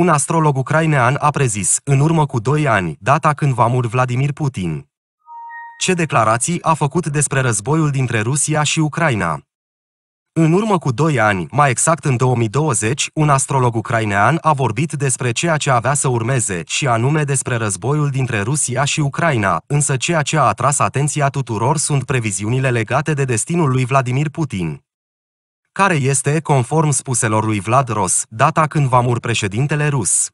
Un astrolog ucrainean a prezis, în urmă cu doi ani, data când va muri Vladimir Putin. Ce declarații a făcut despre războiul dintre Rusia și Ucraina? În urmă cu doi ani, mai exact în 2020, un astrolog ucrainean a vorbit despre ceea ce avea să urmeze, și anume despre războiul dintre Rusia și Ucraina, însă ceea ce a atras atenția tuturor sunt previziunile legate de destinul lui Vladimir Putin care este, conform spuselor lui Vlad Ros, data când va mur președintele rus.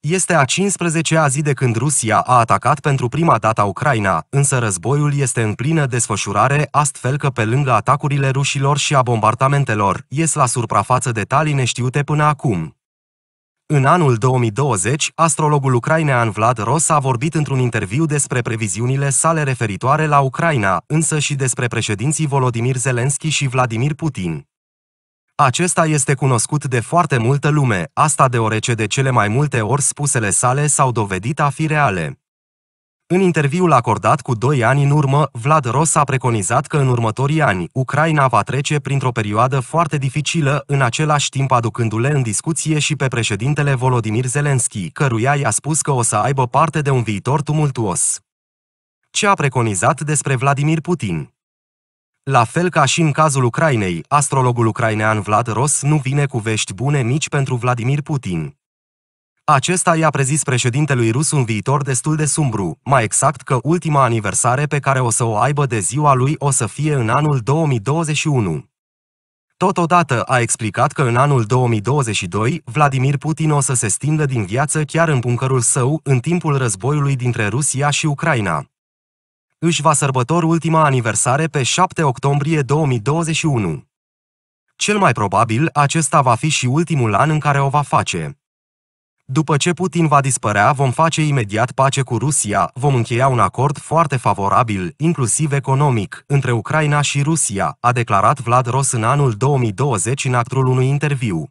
Este a 15-a zi de când Rusia a atacat pentru prima dată Ucraina, însă războiul este în plină desfășurare, astfel că pe lângă atacurile rușilor și a bombardamentelor, ies la suprafață detalii neștiute până acum. În anul 2020, astrologul ucrainean Vlad Ros a vorbit într-un interviu despre previziunile sale referitoare la Ucraina, însă și despre președinții Volodimir Zelensky și Vladimir Putin. Acesta este cunoscut de foarte multă lume, asta deoarece de cele mai multe ori spusele sale s-au dovedit a fi reale. În interviul acordat cu doi ani în urmă, Vlad Ros a preconizat că în următorii ani Ucraina va trece printr-o perioadă foarte dificilă, în același timp aducându-le în discuție și pe președintele Volodimir Zelensky, căruia i-a spus că o să aibă parte de un viitor tumultuos. Ce a preconizat despre Vladimir Putin? La fel ca și în cazul Ucrainei, astrologul ucrainean Vlad Ros nu vine cu vești bune mici pentru Vladimir Putin. Acesta i-a prezis președintelui rus un viitor destul de sumbru, mai exact că ultima aniversare pe care o să o aibă de ziua lui o să fie în anul 2021. Totodată a explicat că în anul 2022, Vladimir Putin o să se stindă din viață chiar în buncărul său, în timpul războiului dintre Rusia și Ucraina. Își va sărbători ultima aniversare pe 7 octombrie 2021. Cel mai probabil, acesta va fi și ultimul an în care o va face. După ce Putin va dispărea, vom face imediat pace cu Rusia, vom încheia un acord foarte favorabil, inclusiv economic, între Ucraina și Rusia, a declarat Vlad Ros în anul 2020 în actul unui interviu.